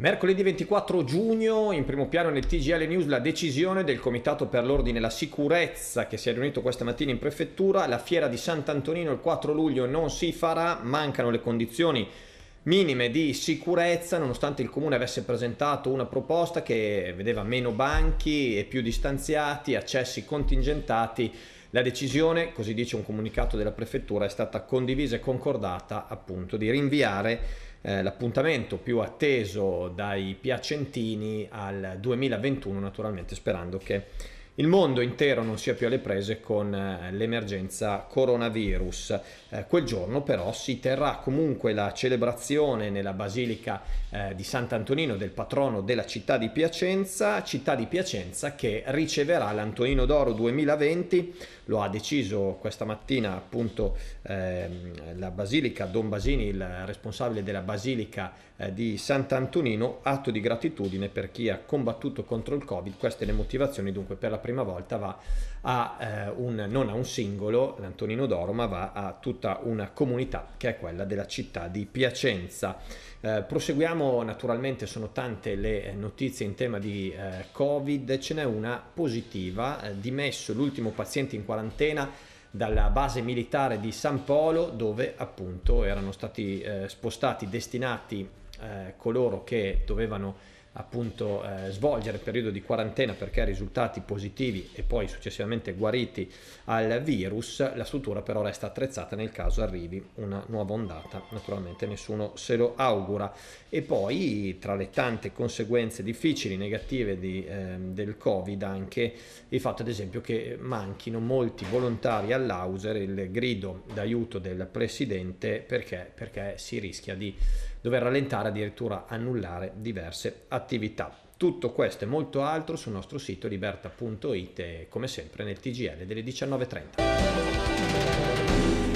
Mercoledì 24 giugno, in primo piano nel TGL News, la decisione del Comitato per l'Ordine e la Sicurezza che si è riunito questa mattina in prefettura. La fiera di Sant'Antonino il 4 luglio non si farà, mancano le condizioni minime di sicurezza, nonostante il comune avesse presentato una proposta che vedeva meno banchi e più distanziati, accessi contingentati. La decisione, così dice un comunicato della prefettura, è stata condivisa e concordata appunto di rinviare eh, l'appuntamento più atteso dai piacentini al 2021, naturalmente sperando che il mondo intero non sia più alle prese con eh, l'emergenza coronavirus. Eh, quel giorno però si terrà comunque la celebrazione nella Basilica eh, di Sant'Antonino del patrono della città di Piacenza, città di Piacenza che riceverà l'Antonino d'Oro 2020, lo ha deciso questa mattina appunto ehm, la Basilica, Don Basini, il responsabile della Basilica eh, di Sant'Antonino, atto di gratitudine per chi ha combattuto contro il Covid, queste le motivazioni dunque per la prima volta va a eh, un, non a un singolo, l'Antonino d'Oro, ma va a tutta una comunità che è quella della città di Piacenza. Eh, proseguiamo naturalmente, sono tante le eh, notizie in tema di eh, Covid, ce n'è una positiva, eh, dimesso l'ultimo paziente in quarantena dalla base militare di San Polo dove appunto erano stati eh, spostati, destinati coloro che dovevano appunto eh, svolgere il periodo di quarantena perché ha risultati positivi e poi successivamente guariti al virus, la struttura però resta attrezzata nel caso arrivi una nuova ondata, naturalmente nessuno se lo augura. E poi tra le tante conseguenze difficili, negative di, eh, del Covid anche il fatto ad esempio che manchino molti volontari all'Auser, il grido d'aiuto del Presidente perché, perché si rischia di dover rallentare, addirittura annullare diverse attività. Tutto questo e molto altro sul nostro sito liberta.it e come sempre nel TGL delle 19.30.